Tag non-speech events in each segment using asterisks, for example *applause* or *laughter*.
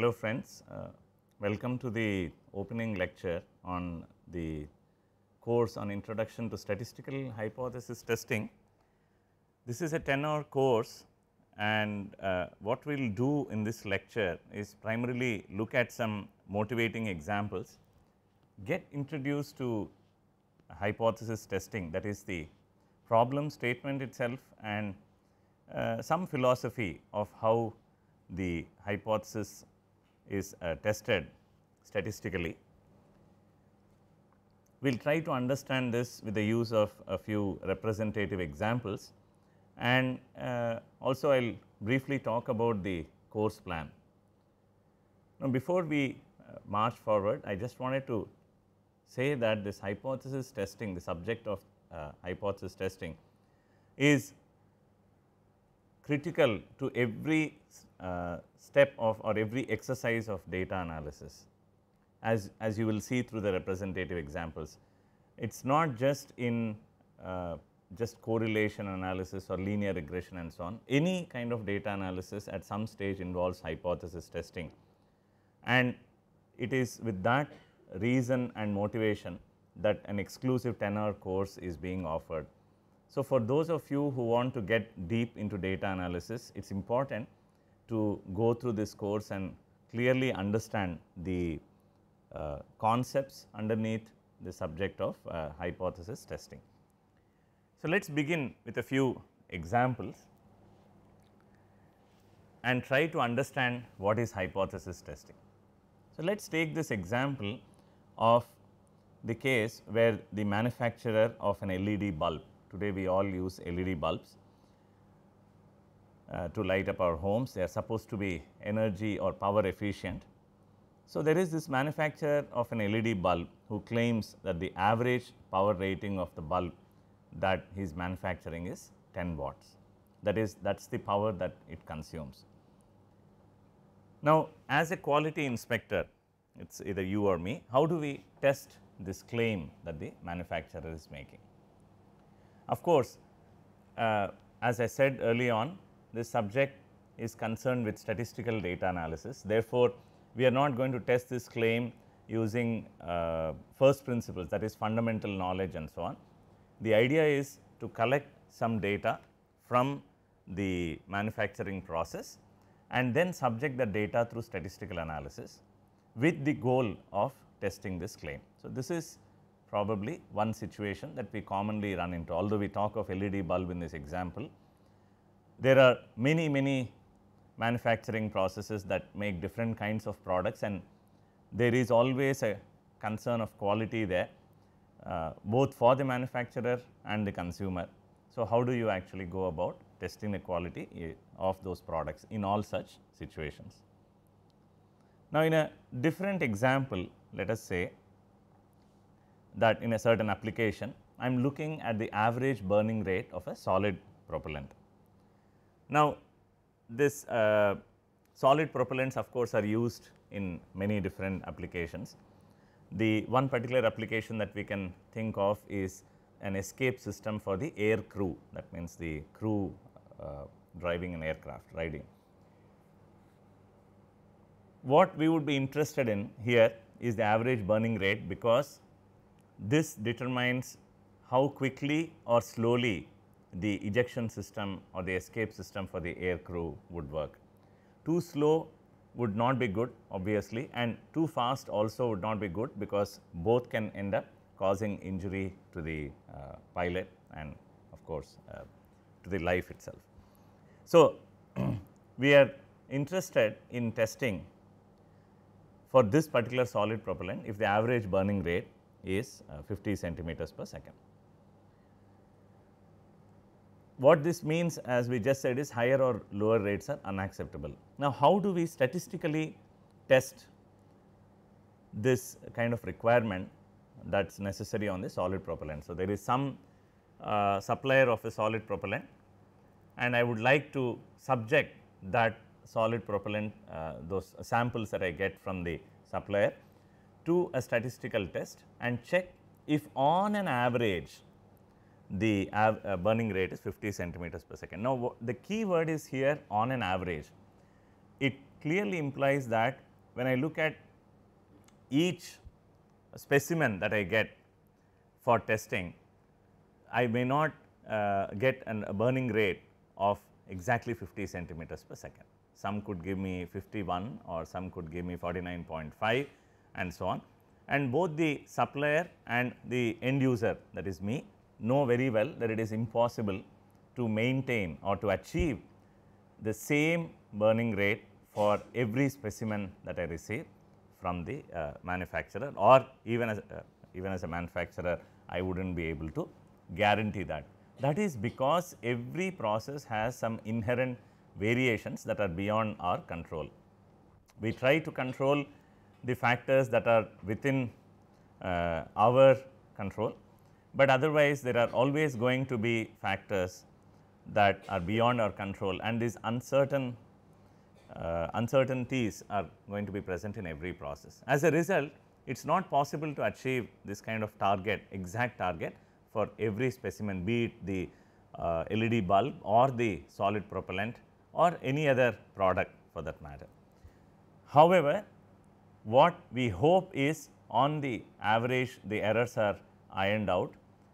Hello friends, uh, welcome to the opening lecture on the course on introduction to statistical hypothesis testing. This is a 10 hour course and uh, what we will do in this lecture is primarily look at some motivating examples, get introduced to hypothesis testing that is the problem statement itself and uh, some philosophy of how the hypothesis is uh, tested statistically. We will try to understand this with the use of a few representative examples and uh, also I will briefly talk about the course plan. Now, before we uh, march forward, I just wanted to say that this hypothesis testing, the subject of uh, hypothesis testing is critical to every uh, step of or every exercise of data analysis as, as you will see through the representative examples. It is not just in uh, just correlation analysis or linear regression and so on. Any kind of data analysis at some stage involves hypothesis testing and it is with that reason and motivation that an exclusive ten-hour course is being offered so, for those of you who want to get deep into data analysis, it is important to go through this course and clearly understand the uh, concepts underneath the subject of uh, hypothesis testing. So, let us begin with a few examples and try to understand what is hypothesis testing. So, let us take this example of the case where the manufacturer of an LED bulb Today we all use LED bulbs uh, to light up our homes. They are supposed to be energy or power efficient. So, there is this manufacturer of an LED bulb who claims that the average power rating of the bulb that he is manufacturing is 10 watts. That is that is the power that it consumes. Now, as a quality inspector, it is either you or me, how do we test this claim that the manufacturer is making? Of course, uh, as I said early on, this subject is concerned with statistical data analysis. Therefore, we are not going to test this claim using uh, first principles that is fundamental knowledge and so on. The idea is to collect some data from the manufacturing process and then subject the data through statistical analysis with the goal of testing this claim. So, this is probably one situation that we commonly run into. Although we talk of LED bulb in this example, there are many, many manufacturing processes that make different kinds of products and there is always a concern of quality there uh, both for the manufacturer and the consumer. So, how do you actually go about testing the quality eh, of those products in all such situations? Now, in a different example, let us say that in a certain application, I am looking at the average burning rate of a solid propellant. Now, this uh, solid propellants of course are used in many different applications. The one particular application that we can think of is an escape system for the air crew that means the crew uh, driving an aircraft riding. What we would be interested in here is the average burning rate because this determines how quickly or slowly the ejection system or the escape system for the air crew would work. Too slow would not be good obviously and too fast also would not be good because both can end up causing injury to the uh, pilot and of course, uh, to the life itself. So, *clears throat* we are interested in testing for this particular solid propellant if the average burning rate is uh, 50 centimeters per second. What this means as we just said is higher or lower rates are unacceptable. Now, how do we statistically test this kind of requirement that is necessary on the solid propellant. So, there is some uh, supplier of a solid propellant and I would like to subject that solid propellant uh, those samples that I get from the supplier to a statistical test and check if on an average the av uh, burning rate is 50 centimeters per second. Now, the key word is here on an average. It clearly implies that when I look at each specimen that I get for testing, I may not uh, get an, a burning rate of exactly 50 centimeters per second. Some could give me 51 or some could give me 49.5 and so on and both the supplier and the end user that is me know very well that it is impossible to maintain or to achieve the same burning rate for every specimen that I receive from the uh, manufacturer or even as uh, even as a manufacturer I would not be able to guarantee that. That is because every process has some inherent variations that are beyond our control. We try to control the factors that are within uh, our control, but otherwise there are always going to be factors that are beyond our control and these uncertain uh, uncertainties are going to be present in every process. As a result, it is not possible to achieve this kind of target, exact target for every specimen be it the uh, LED bulb or the solid propellant or any other product for that matter. However, what we hope is on the average the errors are ironed out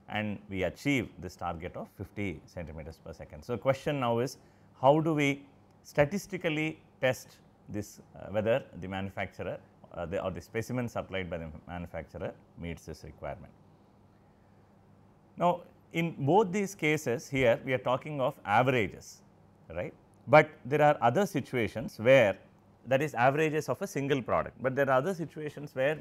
and we achieve this target of 50 centimeters per second. So, question now is how do we statistically test this uh, whether the manufacturer uh, the, or the specimen supplied by the manufacturer meets this requirement. Now, in both these cases here we are talking of averages right, but there are other situations where that is averages of a single product, but there are other situations where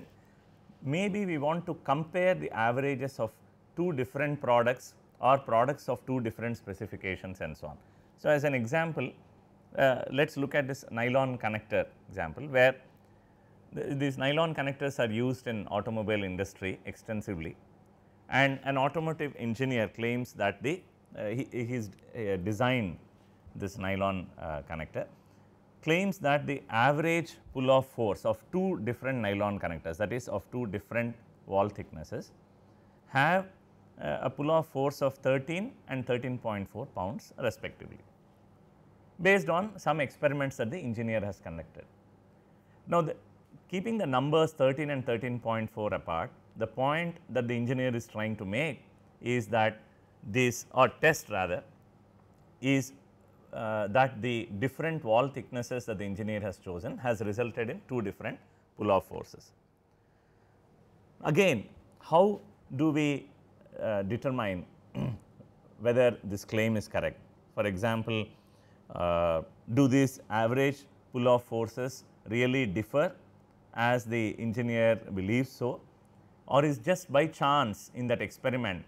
maybe we want to compare the averages of two different products or products of two different specifications and so on. So, as an example, uh, let us look at this nylon connector example where th these nylon connectors are used in automobile industry extensively and an automotive engineer claims that the uh, he, he's uh, designed this nylon uh, connector claims that the average pull off force of two different nylon connectors that is of two different wall thicknesses have uh, a pull off force of 13 and 13.4 pounds respectively based on some experiments that the engineer has conducted. Now, the, keeping the numbers 13 and 13.4 apart the point that the engineer is trying to make is that this or test rather is uh, that the different wall thicknesses that the engineer has chosen has resulted in two different pull-off forces. Again, how do we uh, determine *clears throat* whether this claim is correct? For example, uh, do these average pull-off forces really differ as the engineer believes so or is just by chance in that experiment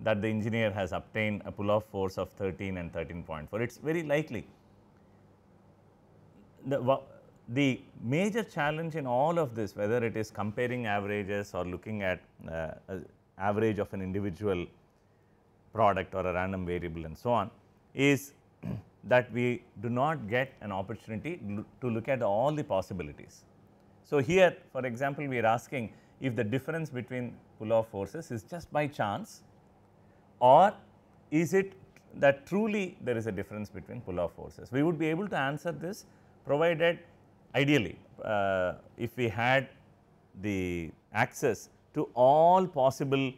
that the engineer has obtained a pull-off force of 13 and 13.4. It is very likely. The, the, major challenge in all of this, whether it is comparing averages or looking at uh, average of an individual product or a random variable and so on, is *clears throat* that we do not get an opportunity to look at all the possibilities. So, here for example, we are asking if the difference between pull-off forces is just by chance or is it that truly there is a difference between pull-off forces. We would be able to answer this provided ideally uh, if we had the access to all possible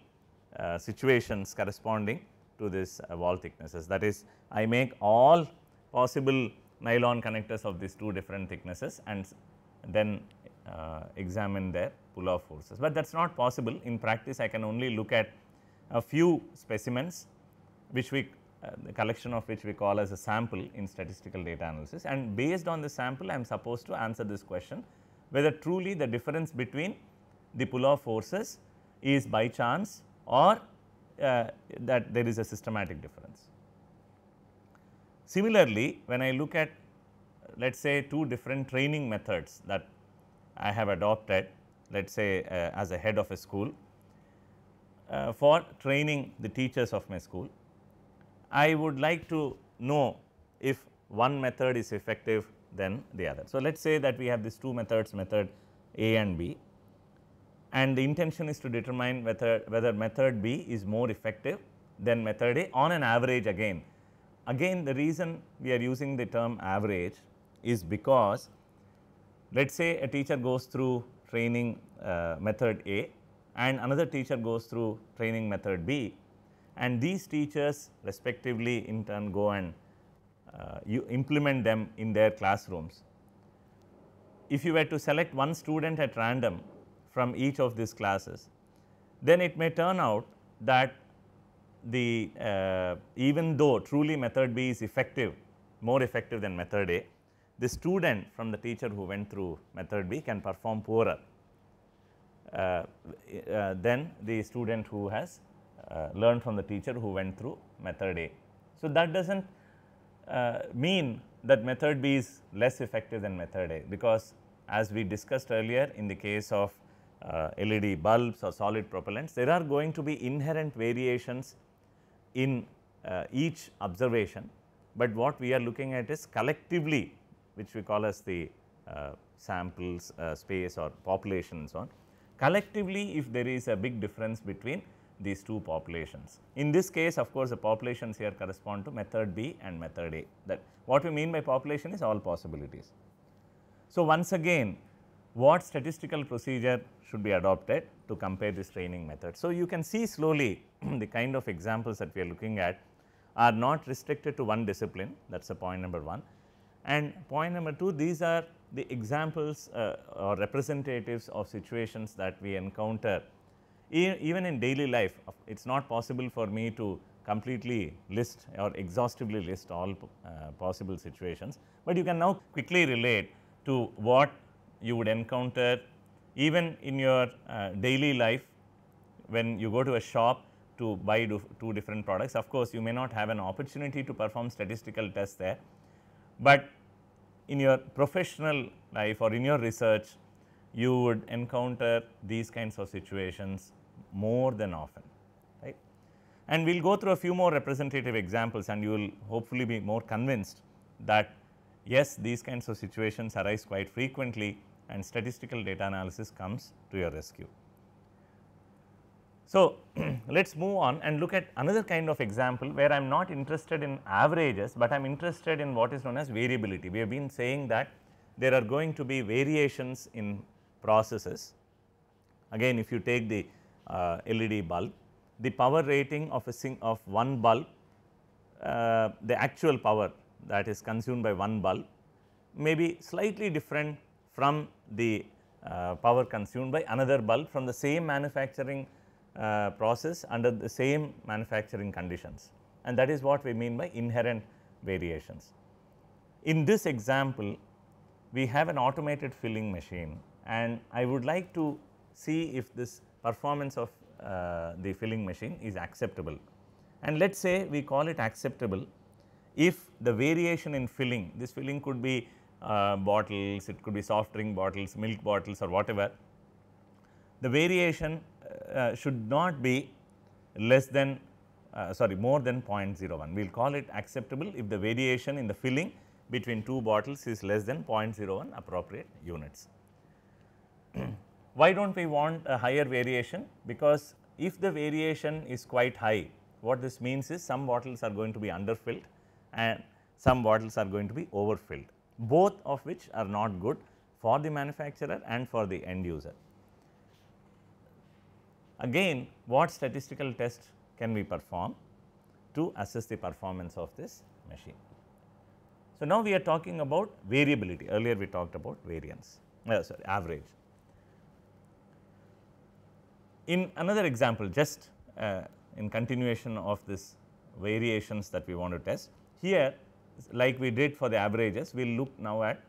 uh, situations corresponding to this uh, wall thicknesses. That is I make all possible nylon connectors of these two different thicknesses and then uh, examine their pull off forces, but that is not possible in practice I can only look at a few specimens which we uh, the collection of which we call as a sample in statistical data analysis and based on the sample I am supposed to answer this question whether truly the difference between the pull-off forces is by chance or uh, that there is a systematic difference. Similarly, when I look at let us say two different training methods that I have adopted let us say uh, as a head of a school uh, for training the teachers of my school. I would like to know if one method is effective than the other. So, let us say that we have these two methods method A and B and the intention is to determine whether, whether method B is more effective than method A on an average again. Again the reason we are using the term average is because let us say a teacher goes through training uh, method A and another teacher goes through training method B and these teachers respectively in turn go and uh, you implement them in their classrooms. If you were to select one student at random from each of these classes, then it may turn out that the uh, even though truly method B is effective, more effective than method A, the student from the teacher who went through method B can perform poorer uh, uh, then the student who has uh, learned from the teacher who went through method A. So, that does not mean that method B is less effective than method A because as we discussed earlier in the case of uh, LED bulbs or solid propellants, there are going to be inherent variations in uh, each observation, but what we are looking at is collectively which we call as the uh, samples space or population and so on collectively if there is a big difference between these two populations. In this case of course, the populations here correspond to method B and method A that what we mean by population is all possibilities. So, once again what statistical procedure should be adopted to compare this training method. So, you can see slowly *clears throat* the kind of examples that we are looking at are not restricted to one discipline that is a point number 1 and point number 2 these are the examples uh, or representatives of situations that we encounter e even in daily life it is not possible for me to completely list or exhaustively list all uh, possible situations, but you can now quickly relate to what you would encounter even in your uh, daily life when you go to a shop to buy two different products. Of course, you may not have an opportunity to perform statistical tests there, but in your professional life or in your research, you would encounter these kinds of situations more than often, right. And we will go through a few more representative examples and you will hopefully be more convinced that yes, these kinds of situations arise quite frequently and statistical data analysis comes to your rescue. So, *clears throat* let us move on and look at another kind of example where I am not interested in averages, but I am interested in what is known as variability. We have been saying that there are going to be variations in processes. Again, if you take the uh, LED bulb, the power rating of a sing of one bulb, uh, the actual power that is consumed by one bulb may be slightly different from the uh, power consumed by another bulb from the same manufacturing uh, process under the same manufacturing conditions and that is what we mean by inherent variations. In this example, we have an automated filling machine and I would like to see if this performance of uh, the filling machine is acceptable. And let us say we call it acceptable if the variation in filling, this filling could be uh, bottles, it could be soft drink bottles, milk bottles or whatever the variation uh, uh, should not be less than uh, sorry more than 0.01. We will call it acceptable if the variation in the filling between two bottles is less than 0.01 appropriate units. *clears throat* Why do not we want a higher variation? Because if the variation is quite high, what this means is some bottles are going to be underfilled and some bottles are going to be overfilled, both of which are not good for the manufacturer and for the end user. Again what statistical test can we perform to assess the performance of this machine. So, now we are talking about variability earlier we talked about variance uh, sorry average. In another example just uh, in continuation of this variations that we want to test here like we did for the averages we will look now at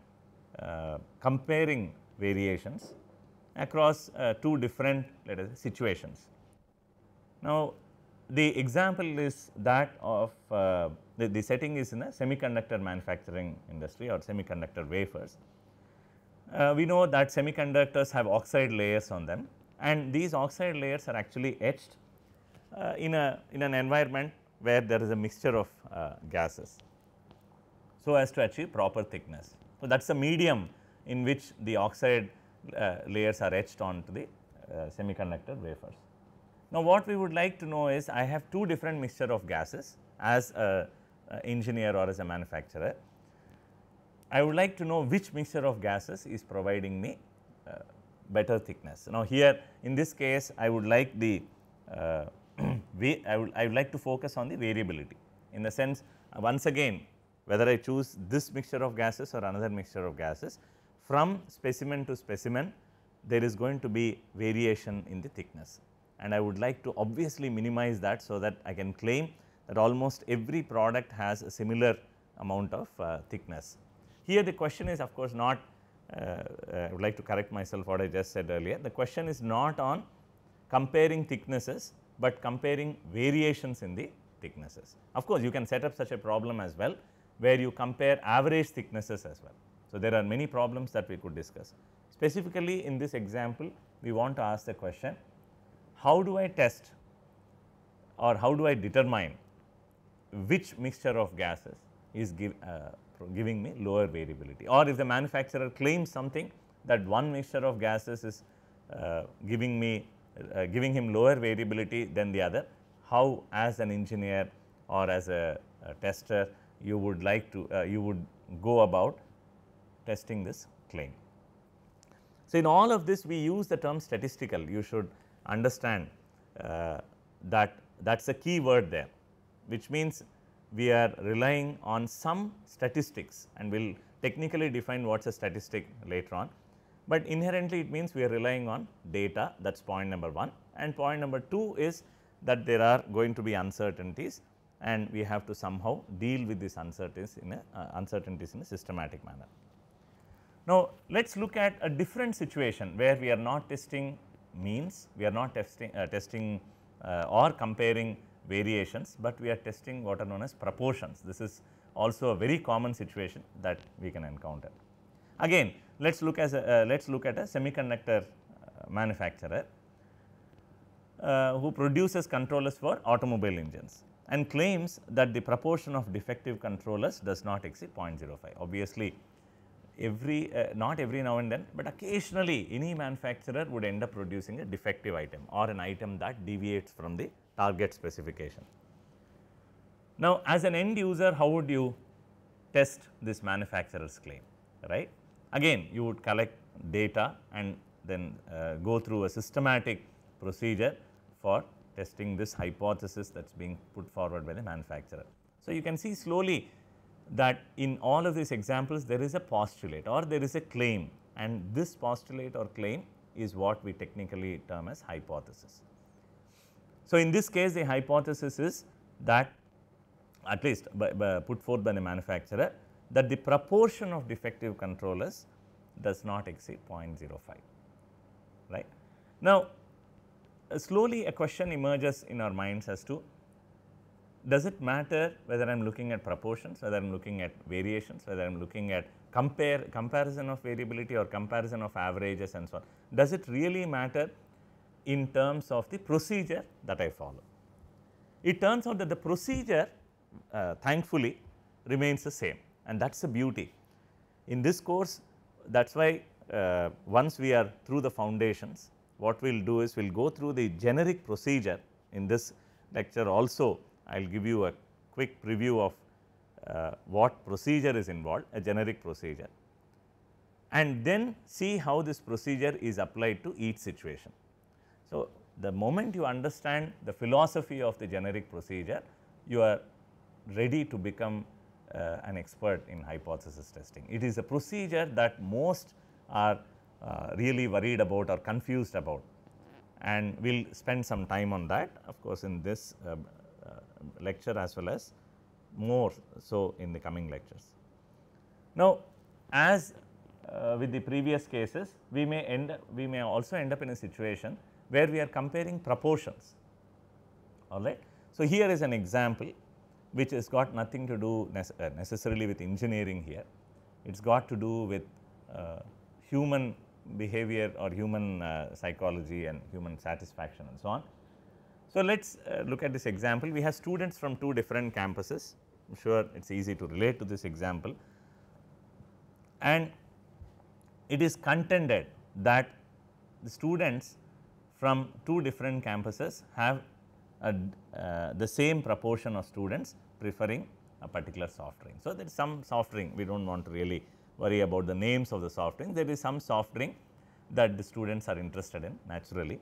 uh, comparing variations across uh, two different let us say, situations. Now, the example is that of uh, the, the, setting is in a semiconductor manufacturing industry or semiconductor wafers. Uh, we know that semiconductors have oxide layers on them and these oxide layers are actually etched uh, in, a, in an environment where there is a mixture of uh, gases so as to achieve proper thickness. So, that is the medium in which the oxide uh, layers are etched onto the uh, semiconductor wafers. Now, what we would like to know is I have two different mixture of gases as a, a engineer or as a manufacturer. I would like to know which mixture of gases is providing me uh, better thickness. Now, here in this case I would like the uh, *clears throat* I, would, I would like to focus on the variability in the sense uh, once again whether I choose this mixture of gases or another mixture of gases from specimen to specimen there is going to be variation in the thickness and I would like to obviously minimize that so that I can claim that almost every product has a similar amount of uh, thickness. Here the question is of course not uh, uh I would like to correct myself what I just said earlier the question is not on comparing thicknesses, but comparing variations in the thicknesses. Of course, you can set up such a problem as well where you compare average thicknesses as well. So, there are many problems that we could discuss. Specifically in this example, we want to ask the question, how do I test or how do I determine which mixture of gases is give, uh, giving me lower variability or if the manufacturer claims something that one mixture of gases is uh, giving me uh, giving him lower variability than the other, how as an engineer or as a, a tester you would like to uh, you would go about testing this claim. So, in all of this we use the term statistical you should understand uh, that that is a key word there which means we are relying on some statistics and we will technically define what is a statistic later on. But inherently it means we are relying on data that is point number 1 and point number 2 is that there are going to be uncertainties and we have to somehow deal with these uncertainties in a, uh, uncertainties in a systematic manner. Now, let us look at a different situation where we are not testing means, we are not testing, uh, testing uh, or comparing variations, but we are testing what are known as proportions. This is also a very common situation that we can encounter. Again, let us look uh, let us look at a semiconductor uh, manufacturer uh, who produces controllers for automobile engines and claims that the proportion of defective controllers does not exceed 0.05. Obviously, every, uh, not every now and then, but occasionally any manufacturer would end up producing a defective item or an item that deviates from the target specification. Now, as an end user, how would you test this manufacturer's claim, right? Again, you would collect data and then uh, go through a systematic procedure for testing this hypothesis that is being put forward by the manufacturer. So, you can see slowly that in all of these examples there is a postulate or there is a claim and this postulate or claim is what we technically term as hypothesis. So, in this case the hypothesis is that at least by, by put forth by the manufacturer that the proportion of defective controllers does not exceed 0.05 right. Now, slowly a question emerges in our minds as to does it matter whether I'm looking at proportions, whether I'm looking at variations, whether I'm looking at compare comparison of variability or comparison of averages and so on. Does it really matter in terms of the procedure that I follow? It turns out that the procedure uh, thankfully remains the same and that is the beauty. In this course that is why uh, once we are through the foundations what we will do is we will go through the generic procedure in this lecture also I will give you a quick preview of uh, what procedure is involved, a generic procedure and then see how this procedure is applied to each situation. So, the moment you understand the philosophy of the generic procedure, you are ready to become uh, an expert in hypothesis testing. It is a procedure that most are uh, really worried about or confused about and we will spend some time on that. Of course, in this uh, uh, lecture as well as more so in the coming lectures. Now, as uh, with the previous cases, we may end we may also end up in a situation where we are comparing proportions, all right. So, here is an example which has got nothing to do uh, necessarily with engineering here, it has got to do with uh, human behavior or human uh, psychology and human satisfaction and so on. So, let us uh, look at this example. We have students from two different campuses. I am sure it is easy to relate to this example. And it is contended that the students from two different campuses have a, uh, the same proportion of students preferring a particular soft drink. So, there is some soft drink we do not want to really worry about the names of the soft drink. There is some soft drink that the students are interested in naturally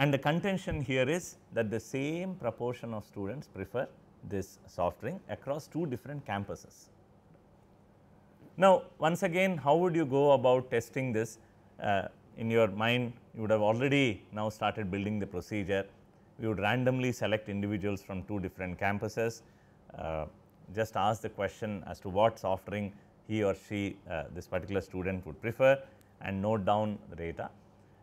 and the contention here is that the same proportion of students prefer this soft drink across two different campuses. Now, once again how would you go about testing this? Uh, in your mind you would have already now started building the procedure. We would randomly select individuals from two different campuses, uh, just ask the question as to what soft drink he or she uh, this particular student would prefer and note down the data.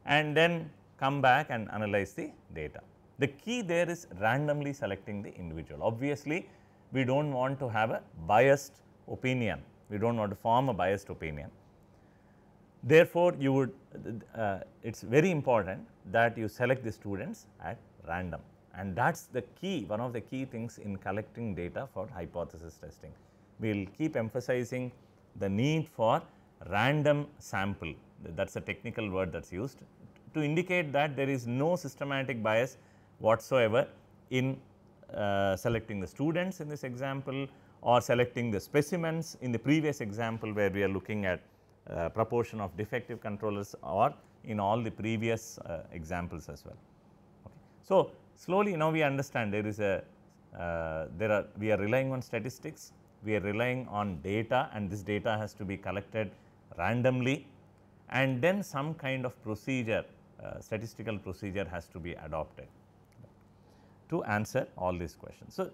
And then come back and analyze the data. The key there is randomly selecting the individual. Obviously, we do not want to have a biased opinion, we do not want to form a biased opinion. Therefore, you would uh, it is very important that you select the students at random and that is the key one of the key things in collecting data for hypothesis testing. We will keep emphasizing the need for random sample that is a technical word that is used to indicate that there is no systematic bias whatsoever in uh, selecting the students in this example or selecting the specimens in the previous example where we are looking at uh, proportion of defective controllers or in all the previous uh, examples as well. Okay. So, slowly now we understand there is a uh, there are we are relying on statistics, we are relying on data and this data has to be collected randomly and then some kind of procedure uh, statistical procedure has to be adopted to answer all these questions. So,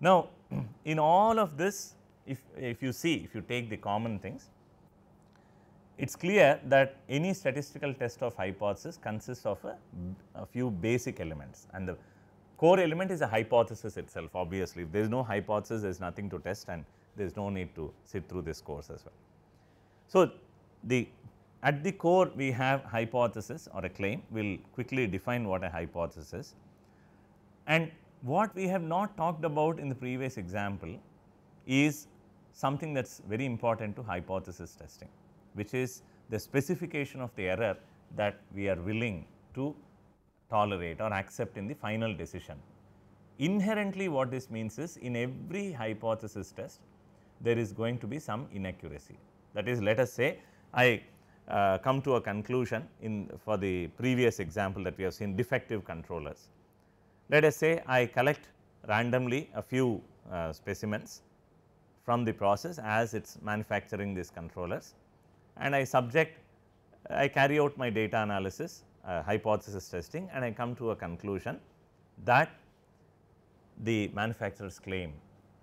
now *clears throat* in all of this if, if you see if you take the common things it is clear that any statistical test of hypothesis consists of a, a, few basic elements and the core element is a hypothesis itself obviously if there is no hypothesis there is nothing to test and there is no need to sit through this course as well. So, the at the core we have hypothesis or a claim, we will quickly define what a hypothesis is. And what we have not talked about in the previous example is something that is very important to hypothesis testing, which is the specification of the error that we are willing to tolerate or accept in the final decision. Inherently what this means is in every hypothesis test there is going to be some inaccuracy. That is let us say I uh, come to a conclusion in for the previous example that we have seen defective controllers. Let us say I collect randomly a few uh, specimens from the process as it is manufacturing these controllers and I subject I carry out my data analysis uh, hypothesis testing and I come to a conclusion that the manufacturer's claim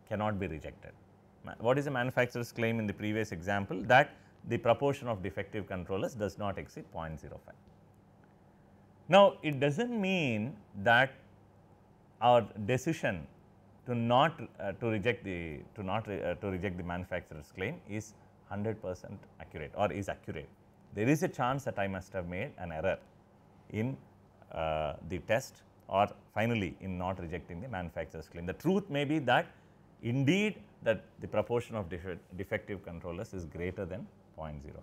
cannot be rejected. What is the manufacturer's claim in the previous example that the proportion of defective controllers does not exceed 0.05. Now, it does not mean that our decision to not uh, to reject the to not re, uh, to reject the manufacturer's claim is 100 percent accurate or is accurate. There is a chance that I must have made an error in uh, the test or finally in not rejecting the manufacturer's claim. The truth may be that indeed that the proportion of defective controllers is greater than 0.05.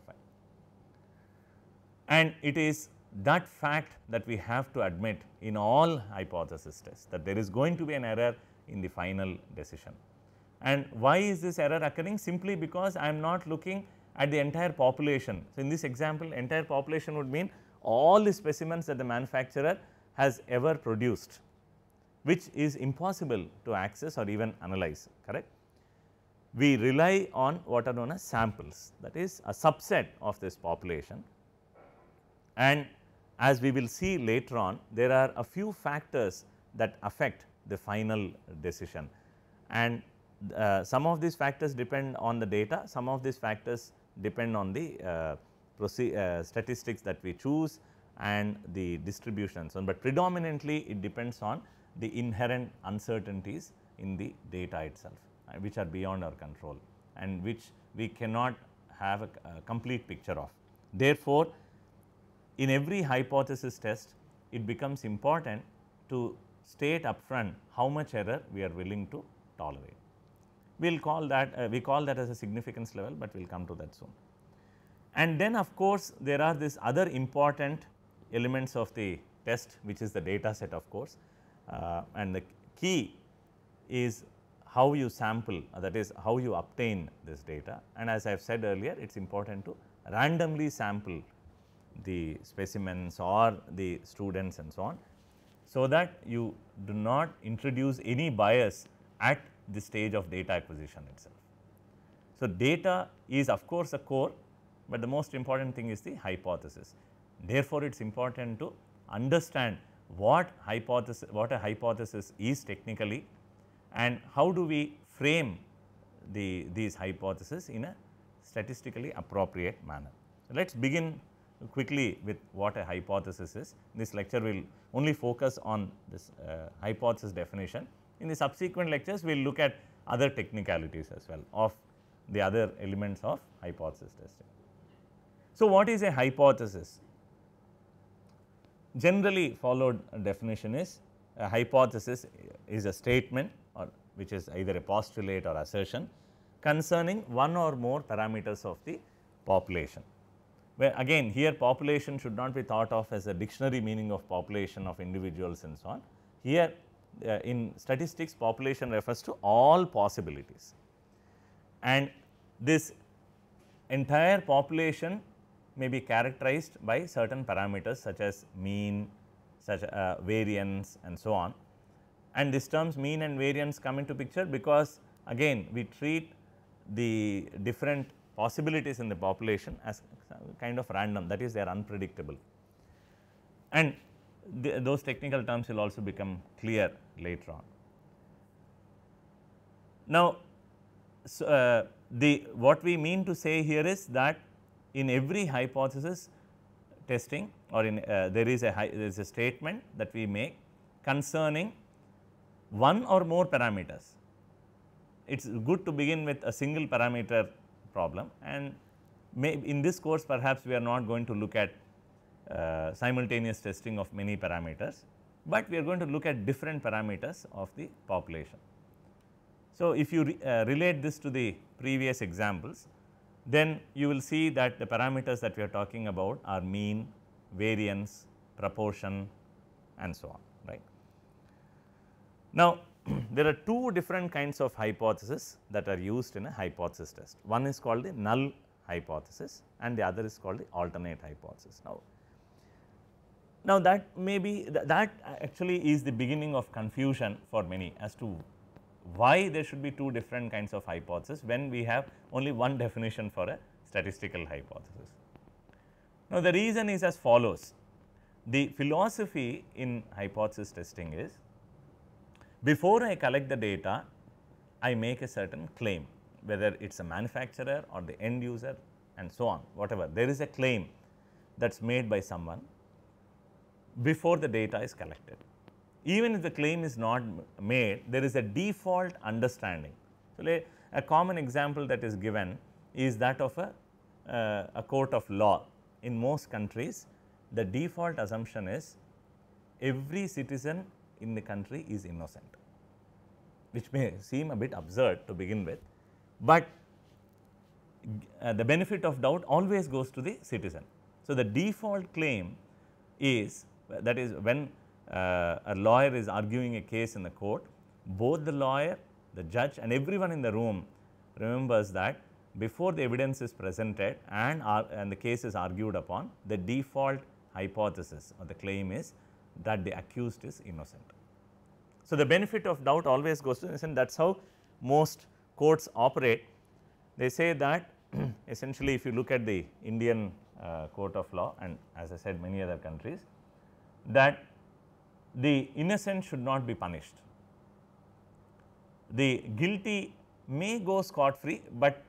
And it is that fact that we have to admit in all hypothesis tests that there is going to be an error in the final decision. And why is this error occurring? Simply because I am not looking at the entire population. So, in this example entire population would mean all the specimens that the manufacturer has ever produced which is impossible to access or even analyze correct we rely on what are known as samples that is a subset of this population. And as we will see later on there are a few factors that affect the final decision and uh, some of these factors depend on the data, some of these factors depend on the uh, uh statistics that we choose and the distributions. So, but predominantly it depends on the inherent uncertainties in the data itself. Uh, which are beyond our control and which we cannot have a, a complete picture of. Therefore, in every hypothesis test, it becomes important to state upfront how much error we are willing to tolerate. We will call that, uh, we call that as a significance level, but we will come to that soon. And then of course, there are this other important elements of the test which is the data set of course uh, and the key is how you sample uh, that is how you obtain this data and as I have said earlier it is important to randomly sample the specimens or the students and so on. So, that you do not introduce any bias at the stage of data acquisition itself. So, data is of course a core, but the most important thing is the hypothesis. Therefore, it is important to understand what hypothesis, what a hypothesis is technically and how do we frame the, these hypotheses in a statistically appropriate manner. Let us begin quickly with what a hypothesis is. This lecture will only focus on this uh, hypothesis definition. In the subsequent lectures, we will look at other technicalities as well of the other elements of hypothesis testing. So, what is a hypothesis? Generally followed definition is a hypothesis is a statement which is either a postulate or assertion concerning one or more parameters of the population. Where again here population should not be thought of as a dictionary meaning of population of individuals and so on. Here uh, in statistics population refers to all possibilities and this entire population may be characterized by certain parameters such as mean, such uh, variance and so on and these terms mean and variance come into picture because again we treat the different possibilities in the population as kind of random that is they are unpredictable. And the, those technical terms will also become clear later on. Now, so, uh, the what we mean to say here is that in every hypothesis testing or in uh, there is a there is a statement that we make concerning one or more parameters. It is good to begin with a single parameter problem and in this course perhaps we are not going to look at uh, simultaneous testing of many parameters, but we are going to look at different parameters of the population. So, if you re, uh, relate this to the previous examples, then you will see that the parameters that we are talking about are mean, variance, proportion and so on. Now, *clears throat* there are two different kinds of hypotheses that are used in a hypothesis test. One is called the null hypothesis and the other is called the alternate hypothesis. Now, now that may be th that actually is the beginning of confusion for many as to why there should be two different kinds of hypotheses when we have only one definition for a statistical hypothesis. Now, the reason is as follows. The philosophy in hypothesis testing is before I collect the data, I make a certain claim, whether it is a manufacturer or the end user and so on, whatever. There is a claim that is made by someone before the data is collected. Even if the claim is not made, there is a default understanding. So, a common example that is given is that of a, uh, a court of law. In most countries, the default assumption is every citizen in the country is innocent, which may seem a bit absurd to begin with, but uh, the benefit of doubt always goes to the citizen. So, the default claim is that is when uh, a lawyer is arguing a case in the court, both the lawyer, the judge and everyone in the room remembers that before the evidence is presented and, uh, and the case is argued upon, the default hypothesis or the claim is that the accused is innocent. So, the benefit of doubt always goes to innocent that is how most courts operate. They say that *clears throat* essentially if you look at the Indian uh, court of law and as I said many other countries that the innocent should not be punished. The guilty may go scot free, but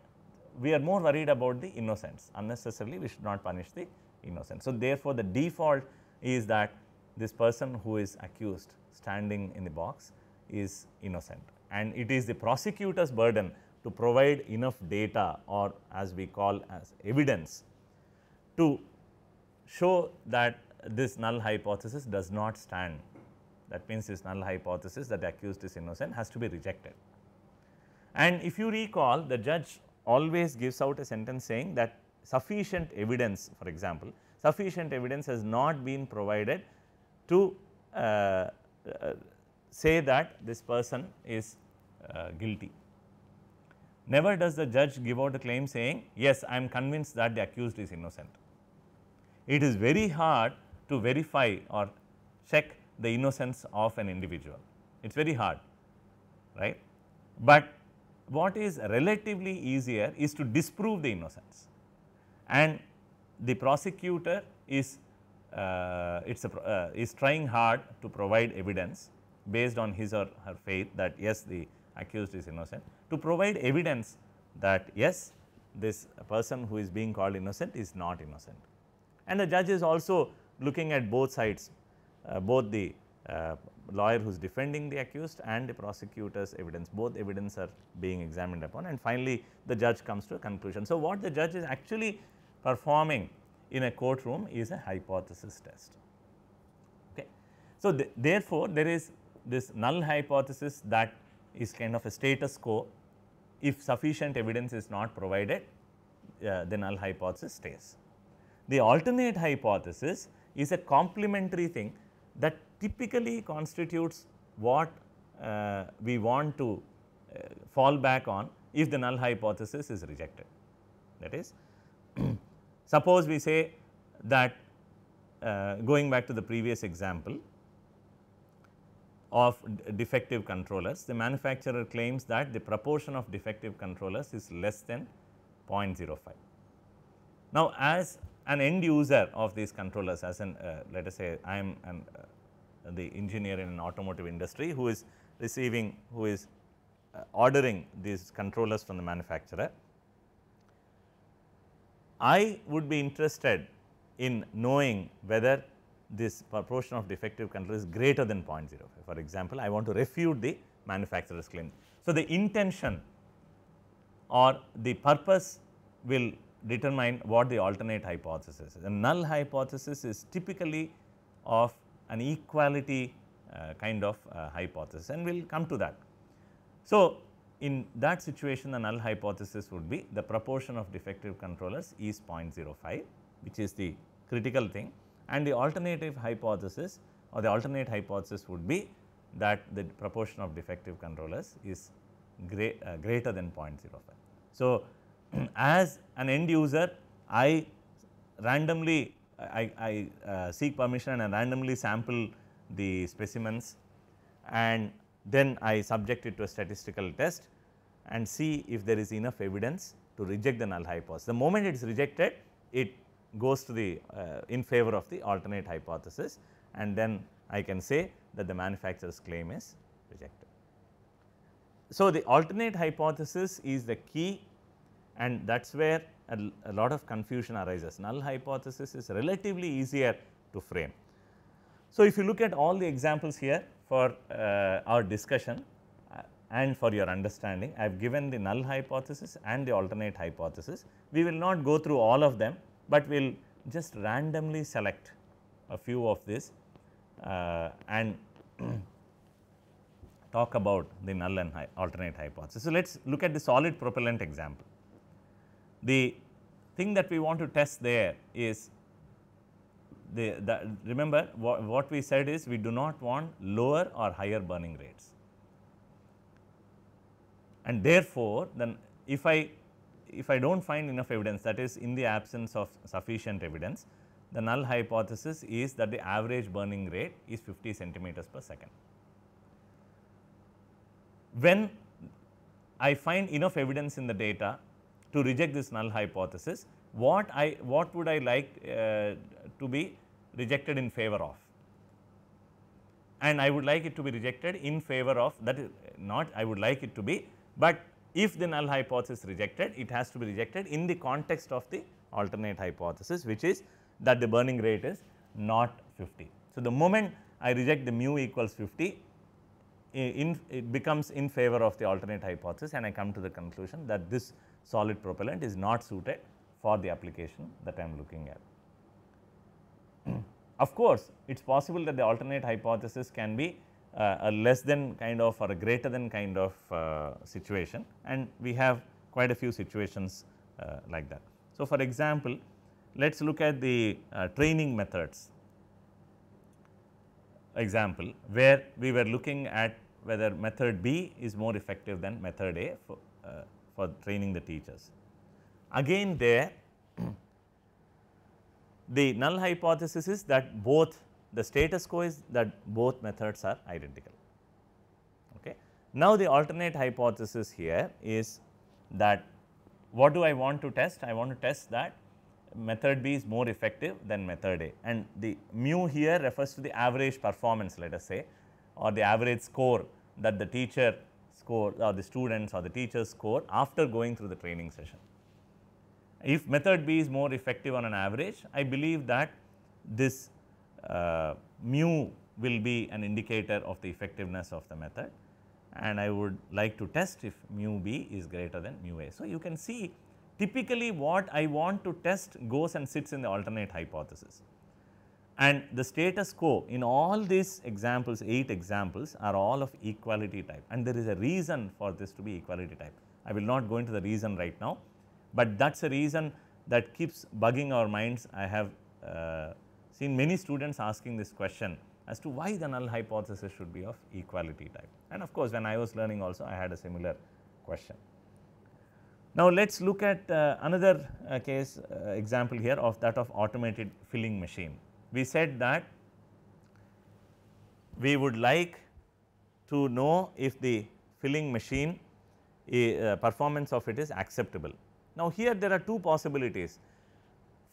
we are more worried about the innocence. unnecessarily we should not punish the innocent. So, therefore, the default is that this person who is accused standing in the box is innocent. And it is the prosecutor's burden to provide enough data or as we call as evidence to show that this null hypothesis does not stand. That means this null hypothesis that the accused is innocent has to be rejected. And if you recall the judge always gives out a sentence saying that sufficient evidence for example, sufficient evidence has not been provided to uh, uh, say that this person is uh, guilty. Never does the judge give out a claim saying, yes, I am convinced that the accused is innocent. It is very hard to verify or check the innocence of an individual. It is very hard, right. But what is relatively easier is to disprove the innocence and the prosecutor is uh, it's a, uh, is trying hard to provide evidence based on his or her faith that yes the accused is innocent to provide evidence that yes this person who is being called innocent is not innocent. And the judge is also looking at both sides uh, both the uh, lawyer who is defending the accused and the prosecutor's evidence both evidence are being examined upon and finally the judge comes to a conclusion. So, what the judge is actually performing in a courtroom is a hypothesis test. Okay. So, th therefore, there is this null hypothesis that is kind of a status quo. If sufficient evidence is not provided, uh, the null hypothesis stays. The alternate hypothesis is a complementary thing that typically constitutes what uh, we want to uh, fall back on if the null hypothesis is rejected. That is, *clears throat* Suppose we say that uh, going back to the previous example of defective controllers, the manufacturer claims that the proportion of defective controllers is less than 0.05. Now, as an end user of these controllers as an uh, let us say I am an, uh, the engineer in an automotive industry who is receiving who is uh, ordering these controllers from the manufacturer. I would be interested in knowing whether this proportion of defective control is greater than 0.05. For example, I want to refute the manufacturer's claim. So, the intention or the purpose will determine what the alternate hypothesis is. The null hypothesis is typically of an equality uh, kind of uh, hypothesis and we will come to that. So, in that situation the null hypothesis would be the proportion of defective controllers is 0.05 which is the critical thing and the alternative hypothesis or the alternate hypothesis would be that the proportion of defective controllers is uh, greater than 0.05. So, *clears throat* as an end user I randomly I, I uh, seek permission and I randomly sample the specimens and then I subject it to a statistical test and see if there is enough evidence to reject the null hypothesis. The moment it is rejected, it goes to the uh, in favor of the alternate hypothesis and then I can say that the manufacturer's claim is rejected. So, the alternate hypothesis is the key and that is where a, a lot of confusion arises. Null hypothesis is relatively easier to frame. So, if you look at all the examples here, for uh, our discussion uh, and for your understanding. I have given the null hypothesis and the alternate hypothesis. We will not go through all of them, but we will just randomly select a few of these uh, and *clears throat* talk about the null and hy alternate hypothesis. So, let us look at the solid propellant example. The thing that we want to test there is the, the, remember what, what we said is we do not want lower or higher burning rates. And therefore, then if I if I do not find enough evidence that is in the absence of sufficient evidence, the null hypothesis is that the average burning rate is 50 centimeters per second. When I find enough evidence in the data to reject this null hypothesis, what I what would I like uh, to be rejected in favor of and I would like it to be rejected in favor of that is not I would like it to be, but if the null hypothesis rejected it has to be rejected in the context of the alternate hypothesis which is that the burning rate is not 50. So, the moment I reject the mu equals 50 in, it becomes in favor of the alternate hypothesis and I come to the conclusion that this solid propellant is not suited for the application that I am looking at. Hmm. Of course, it is possible that the alternate hypothesis can be uh, a less than kind of or a greater than kind of uh, situation and we have quite a few situations uh, like that. So, for example, let us look at the uh, training methods example where we were looking at whether method B is more effective than method A for, uh, for training the teachers. Again there the null hypothesis is that both the status quo is that both methods are identical. Okay. Now, the alternate hypothesis here is that what do I want to test? I want to test that method B is more effective than method A and the mu here refers to the average performance let us say or the average score that the teacher score or the students or the teachers score after going through the training session if method B is more effective on an average, I believe that this uh, mu will be an indicator of the effectiveness of the method and I would like to test if mu B is greater than mu A. So, you can see typically what I want to test goes and sits in the alternate hypothesis. And the status quo in all these examples, 8 examples are all of equality type and there is a reason for this to be equality type. I will not go into the reason right now but that is a reason that keeps bugging our minds. I have uh, seen many students asking this question as to why the null hypothesis should be of equality type. And of course, when I was learning also I had a similar question. Now, let us look at uh, another uh, case uh, example here of that of automated filling machine. We said that we would like to know if the filling machine eh, uh, performance of it is acceptable. Now, here there are two possibilities.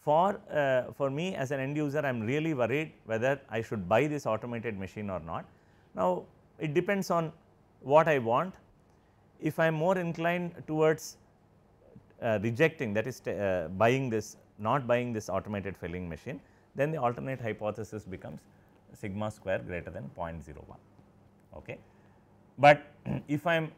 For, uh, for me as an end user, I am really worried whether I should buy this automated machine or not. Now, it depends on what I want. If I am more inclined towards uh, rejecting that is uh, buying this, not buying this automated filling machine, then the alternate hypothesis becomes sigma square greater than 0.01. Okay. But *clears throat* if I am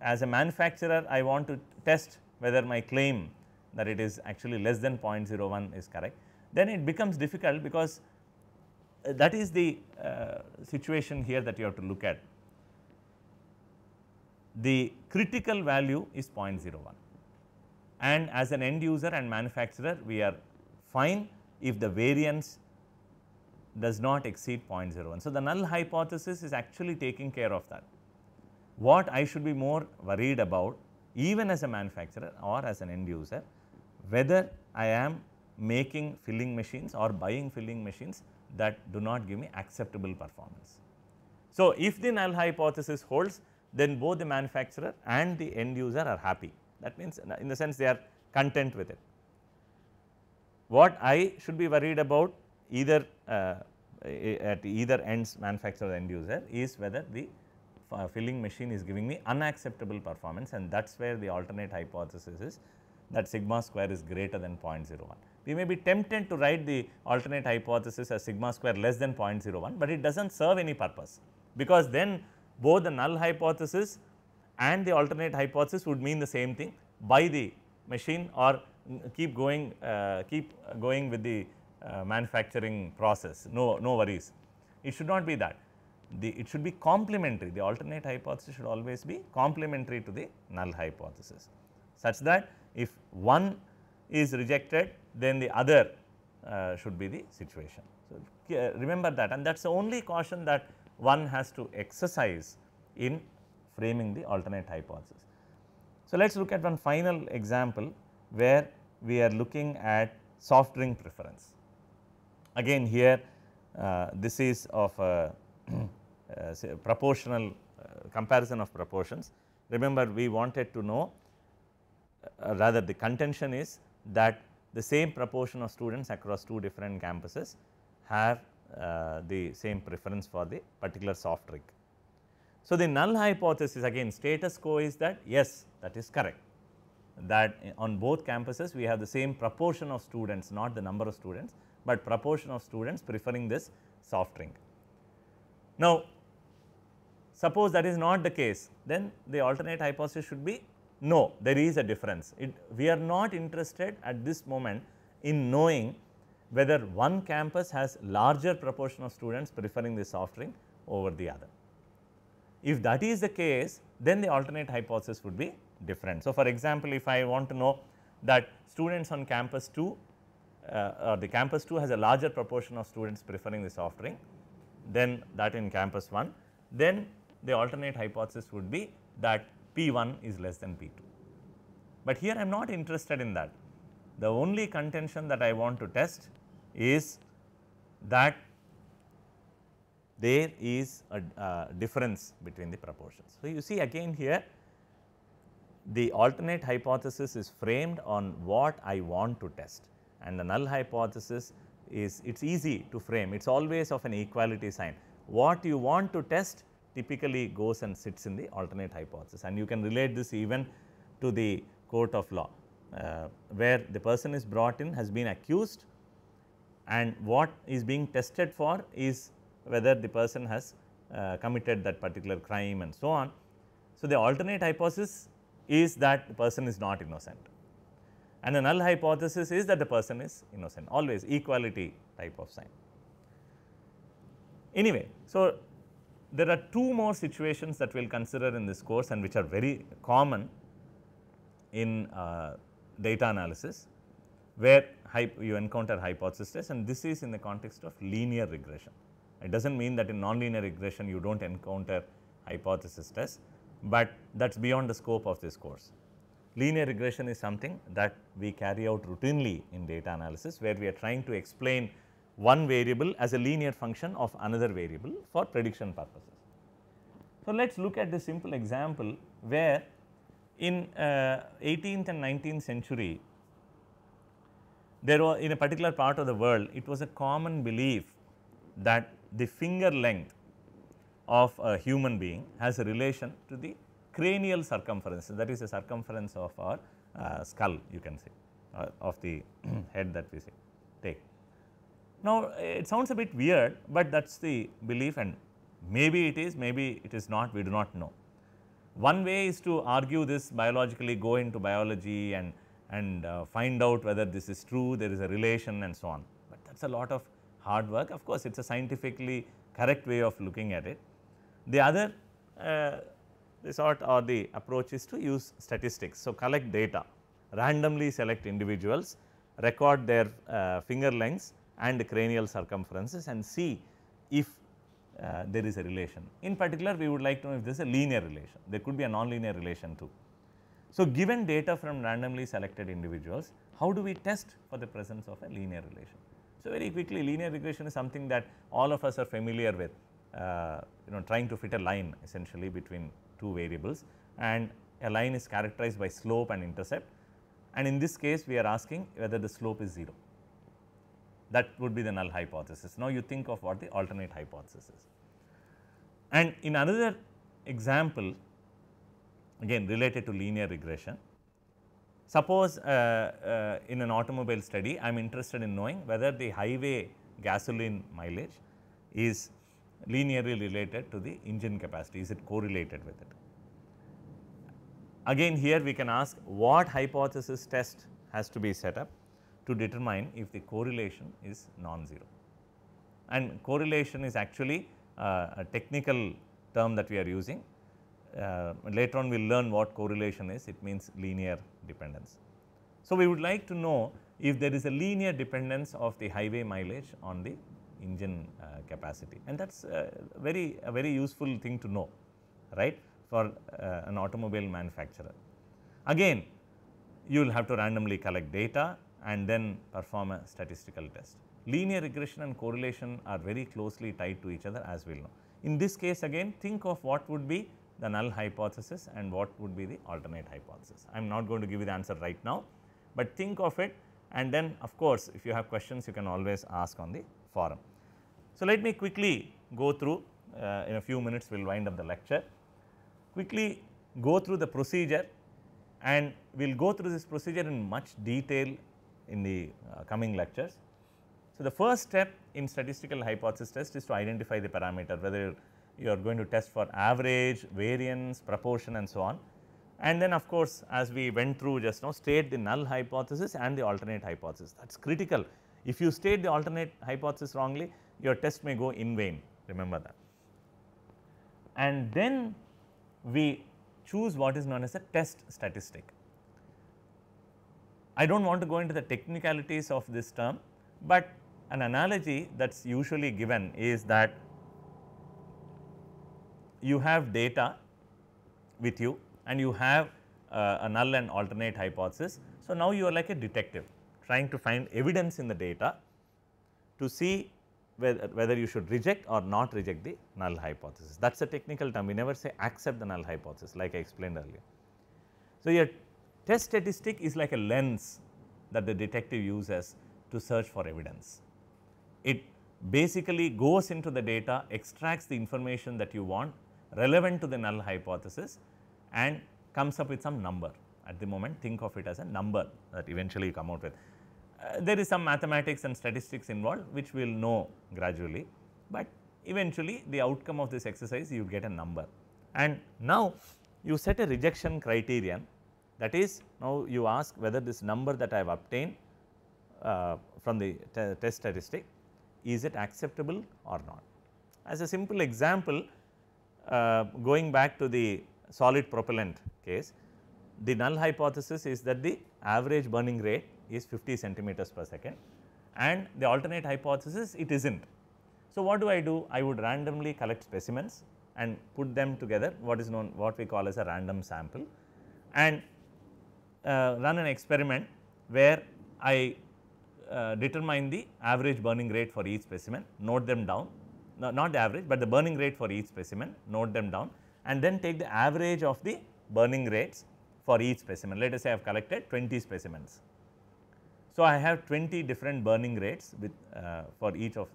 as a manufacturer, I want to test whether my claim that it is actually less than 0.01 is correct, then it becomes difficult because uh, that is the uh, situation here that you have to look at. The critical value is 0.01 and as an end user and manufacturer we are fine if the variance does not exceed 0.01. So, the null hypothesis is actually taking care of that. What I should be more worried about even as a manufacturer or as an end user, whether I am making filling machines or buying filling machines that do not give me acceptable performance. So, if the null hypothesis holds, then both the manufacturer and the end user are happy. That means, in the sense they are content with it. What I should be worried about either uh, at either ends manufacturer and end user is whether the filling machine is giving me unacceptable performance and that is where the alternate hypothesis is that sigma square is greater than 0.01. We may be tempted to write the alternate hypothesis as sigma square less than 0.01, but it does not serve any purpose because then both the null hypothesis and the alternate hypothesis would mean the same thing by the machine or keep going uh, keep going with the uh, manufacturing process no no worries it should not be that the, it should be complementary, the alternate hypothesis should always be complementary to the null hypothesis such that if one is rejected then the other uh, should be the situation. So, uh, remember that and that is the only caution that one has to exercise in framing the alternate hypothesis. So, let us look at one final example where we are looking at soft drink preference. Again here uh, this is of a *clears throat* Uh, proportional uh, comparison of proportions. Remember we wanted to know uh, rather the contention is that the same proportion of students across two different campuses have uh, the same preference for the particular soft drink. So, the null hypothesis again status quo is that yes that is correct that on both campuses we have the same proportion of students not the number of students, but proportion of students preferring this soft drink. Now, Suppose that is not the case, then the alternate hypothesis should be no, there is a difference. It, we are not interested at this moment in knowing whether one campus has larger proportion of students preferring this offering over the other. If that is the case, then the alternate hypothesis would be different. So, for example, if I want to know that students on campus 2 uh, or the campus 2 has a larger proportion of students preferring this offering than that in campus 1, then the alternate hypothesis would be that P1 is less than P2. But here I am not interested in that. The only contention that I want to test is that there is a uh, difference between the proportions. So, you see again here the alternate hypothesis is framed on what I want to test and the null hypothesis is it is easy to frame it is always of an equality sign. What you want to test typically goes and sits in the alternate hypothesis and you can relate this even to the court of law uh, where the person is brought in has been accused and what is being tested for is whether the person has uh, committed that particular crime and so on. So, the alternate hypothesis is that the person is not innocent and the null hypothesis is that the person is innocent always equality type of sign. Anyway, so there are two more situations that we will consider in this course and which are very common in uh, data analysis where you encounter hypothesis tests. and this is in the context of linear regression. It does not mean that in nonlinear regression you do not encounter hypothesis test, but that is beyond the scope of this course. Linear regression is something that we carry out routinely in data analysis where we are trying to explain one variable as a linear function of another variable for prediction purposes. So, let us look at this simple example where in uh, 18th and 19th century there was in a particular part of the world it was a common belief that the finger length of a human being has a relation to the cranial circumference that is the circumference of our uh, skull you can say uh, of the *clears throat* head that we see. Now, eh, it sounds a bit weird, but that is the belief and maybe it is, maybe it is not, we do not know. One way is to argue this biologically, go into biology and, and uh, find out whether this is true, there is a relation and so on, but that is a lot of hard work. Of course, it is a scientifically correct way of looking at it. The other uh, resort or the approach is to use statistics. So, collect data, randomly select individuals, record their uh, finger lengths and cranial circumferences and see if uh, there is a relation. In particular, we would like to know if there is a linear relation, there could be a nonlinear relation too. So, given data from randomly selected individuals, how do we test for the presence of a linear relation? So, very quickly linear regression is something that all of us are familiar with, uh, you know trying to fit a line essentially between two variables and a line is characterized by slope and intercept and in this case we are asking whether the slope is 0. That would be the null hypothesis. Now, you think of what the alternate hypothesis is. And in another example, again related to linear regression, suppose uh, uh, in an automobile study, I am interested in knowing whether the highway gasoline mileage is linearly related to the engine capacity, is it correlated with it. Again here we can ask what hypothesis test has to be set up to determine if the correlation is non-zero. And correlation is actually uh, a technical term that we are using. Uh, later on we will learn what correlation is, it means linear dependence. So, we would like to know if there is a linear dependence of the highway mileage on the engine uh, capacity and that is very a very useful thing to know right for uh, an automobile manufacturer. Again you will have to randomly collect data and then perform a statistical test. Linear regression and correlation are very closely tied to each other as we will know. In this case again think of what would be the null hypothesis and what would be the alternate hypothesis. I am not going to give you the answer right now, but think of it and then of course, if you have questions you can always ask on the forum. So, let me quickly go through uh, in a few minutes we will wind up the lecture. Quickly go through the procedure and we will go through this procedure in much detail in the uh, coming lectures. So, the first step in statistical hypothesis test is to identify the parameter whether you are going to test for average, variance, proportion and so on. And then of course, as we went through just now state the null hypothesis and the alternate hypothesis that is critical. If you state the alternate hypothesis wrongly, your test may go in vain remember that. And then we choose what is known as a test statistic. I do not want to go into the technicalities of this term, but an analogy that is usually given is that you have data with you and you have uh, a null and alternate hypothesis. So, now you are like a detective trying to find evidence in the data to see whether, whether you should reject or not reject the null hypothesis. That is a technical term, we never say accept the null hypothesis like I explained earlier. So, you are Test statistic is like a lens that the detective uses to search for evidence. It basically goes into the data, extracts the information that you want relevant to the null hypothesis and comes up with some number. At the moment think of it as a number that eventually you come out with. Uh, there is some mathematics and statistics involved which we will know gradually, but eventually the outcome of this exercise you get a number. And now you set a rejection criterion that is now you ask whether this number that I have obtained uh, from the test statistic is it acceptable or not. As a simple example uh, going back to the solid propellant case the null hypothesis is that the average burning rate is 50 centimeters per second and the alternate hypothesis it is not. So, what do I do? I would randomly collect specimens and put them together what is known what we call as a random sample and uh, run an experiment where I uh, determine the average burning rate for each specimen, note them down, no, not the average, but the burning rate for each specimen, note them down and then take the average of the burning rates for each specimen. Let us say I have collected 20 specimens. So, I have 20 different burning rates with uh, for each of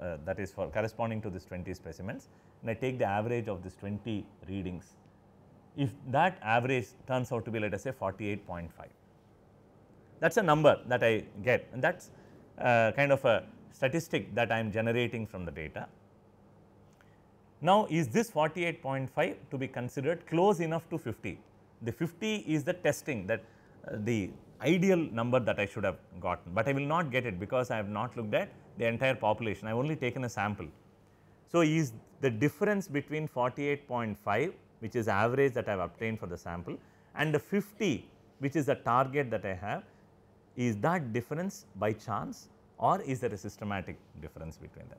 uh, that is for corresponding to this 20 specimens and I take the average of this 20 readings if that average turns out to be let us say 48.5. That is a number that I get and that is uh, kind of a statistic that I am generating from the data. Now, is this 48.5 to be considered close enough to 50? The 50 is the testing that uh, the ideal number that I should have gotten, but I will not get it because I have not looked at the entire population, I have only taken a sample. So, is the difference between 48.5 which is average that I have obtained for the sample and the 50 which is the target that I have is that difference by chance or is there a systematic difference between them.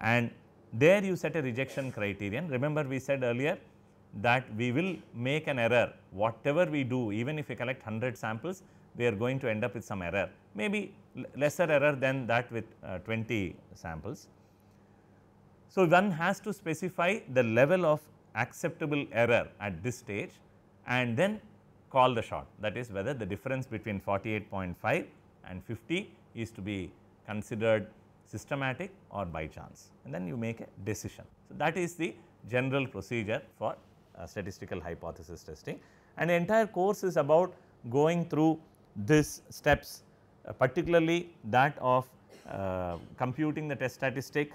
And there you set a rejection criterion remember we said earlier that we will make an error whatever we do even if we collect 100 samples we are going to end up with some error maybe lesser error than that with uh, 20 samples. So, one has to specify the level of acceptable error at this stage and then call the shot that is whether the difference between 48.5 and 50 is to be considered systematic or by chance and then you make a decision. So, that is the general procedure for uh, statistical hypothesis testing and the entire course is about going through these steps uh, particularly that of uh, computing the test statistic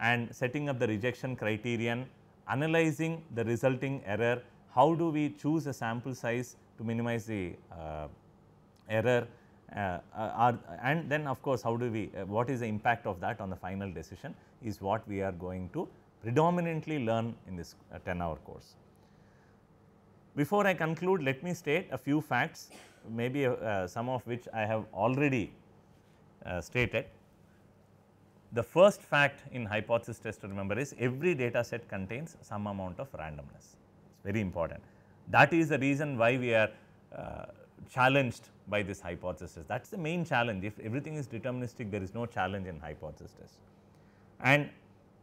and setting up the rejection criterion analyzing the resulting error, how do we choose a sample size to minimize the uh, error uh, uh are, and then of course, how do we uh, what is the impact of that on the final decision is what we are going to predominantly learn in this uh, 10 hour course. Before I conclude, let me state a few facts, maybe uh, some of which I have already uh, stated the first fact in hypothesis test to remember is every data set contains some amount of randomness. It's very important. That is the reason why we are uh, challenged by this hypothesis. That's the main challenge. If everything is deterministic, there is no challenge in hypothesis test. And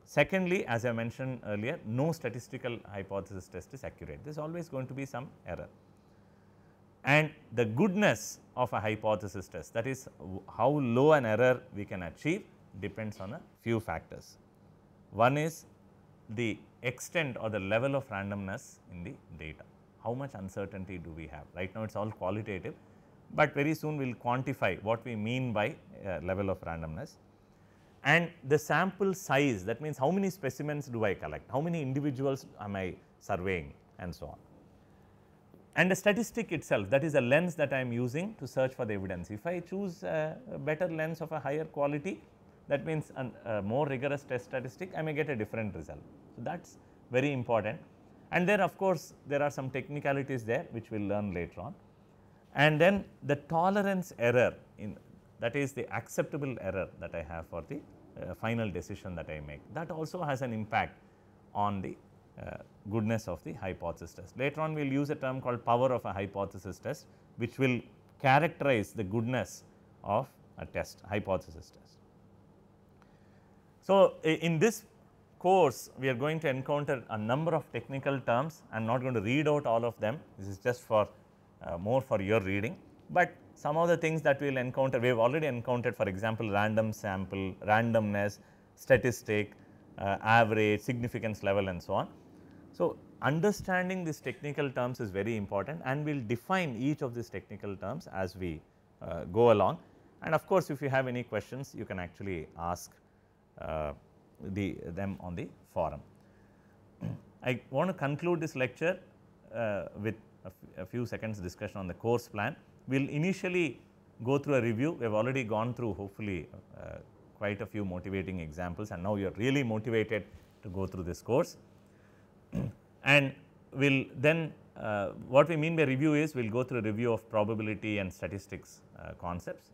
secondly, as I mentioned earlier, no statistical hypothesis test is accurate. There's always going to be some error. And the goodness of a hypothesis test, that is how low an error we can achieve depends on a few factors. One is the extent or the level of randomness in the data. How much uncertainty do we have? Right now it is all qualitative, but very soon we will quantify what we mean by uh, level of randomness. And the sample size that means how many specimens do I collect, how many individuals am I surveying and so on. And the statistic itself that is a lens that I am using to search for the evidence. If I choose a better lens of a higher quality, that means a more rigorous test statistic I may get a different result. So, that is very important and then of course, there are some technicalities there which we will learn later on. And then the tolerance error in that is the acceptable error that I have for the uh, final decision that I make that also has an impact on the uh, goodness of the hypothesis test. Later on we will use a term called power of a hypothesis test which will characterize the goodness of a test hypothesis test. So, in this course we are going to encounter a number of technical terms I am not going to read out all of them this is just for uh, more for your reading, but some of the things that we will encounter we have already encountered for example random sample, randomness, statistic, uh, average, significance level and so on. So, understanding these technical terms is very important and we will define each of these technical terms as we uh, go along and of course, if you have any questions you can actually ask uh, the, them on the forum. *clears throat* I want to conclude this lecture uh, with a, a few seconds discussion on the course plan. We will initially go through a review. We have already gone through hopefully uh, quite a few motivating examples and now you are really motivated to go through this course. *clears throat* and we will then uh, what we mean by review is we will go through a review of probability and statistics uh, concepts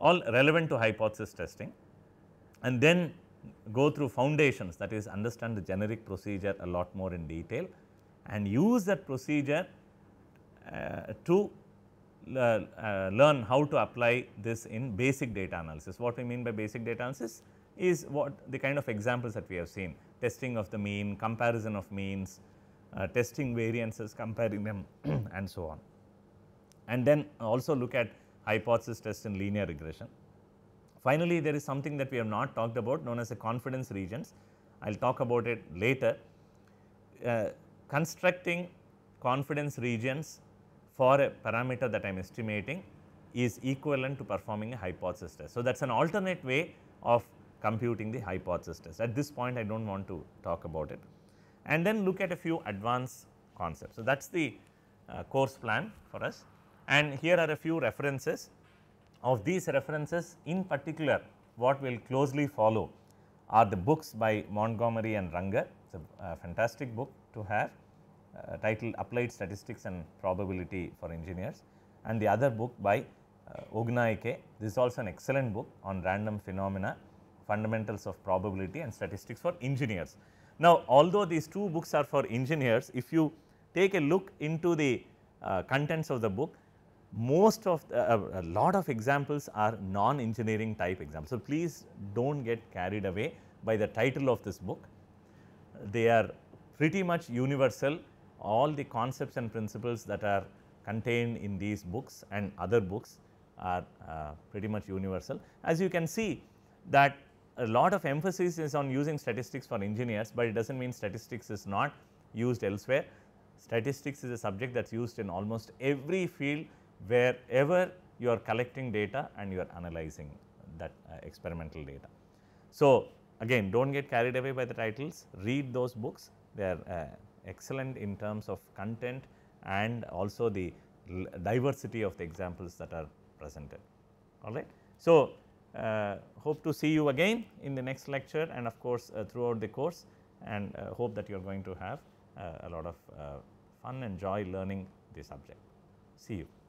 all relevant to hypothesis testing and then go through foundations that is understand the generic procedure a lot more in detail and use that procedure uh, to uh, uh, learn how to apply this in basic data analysis. What we mean by basic data analysis is what the kind of examples that we have seen testing of the mean, comparison of means, uh, testing variances, comparing them *clears throat* and so on. And then also look at hypothesis test in linear regression. Finally, there is something that we have not talked about known as the confidence regions. I will talk about it later. Uh, constructing confidence regions for a parameter that I am estimating is equivalent to performing a hypothesis test. So, that is an alternate way of computing the hypothesis test. At this point, I do not want to talk about it. And then look at a few advanced concepts. So, that is the uh, course plan for us. And here are a few references of these references in particular what will closely follow are the books by Montgomery and Runger. It is a uh, fantastic book to have uh, titled Applied Statistics and Probability for Engineers and the other book by uh, This is also an excellent book on random phenomena, fundamentals of probability and statistics for engineers. Now, although these two books are for engineers, if you take a look into the uh, contents of the book, most of the, uh, a lot of examples are non-engineering type examples. So, please do not get carried away by the title of this book. They are pretty much universal all the concepts and principles that are contained in these books and other books are uh, pretty much universal. As you can see that a lot of emphasis is on using statistics for engineers, but it does not mean statistics is not used elsewhere. Statistics is a subject that is used in almost every field wherever you are collecting data and you are analyzing that uh, experimental data. So, again do not get carried away by the titles, read those books, they are uh, excellent in terms of content and also the diversity of the examples that are presented, all right. So, uh, hope to see you again in the next lecture and of course, uh, throughout the course and uh, hope that you are going to have uh, a lot of fun and joy learning the subject. See you.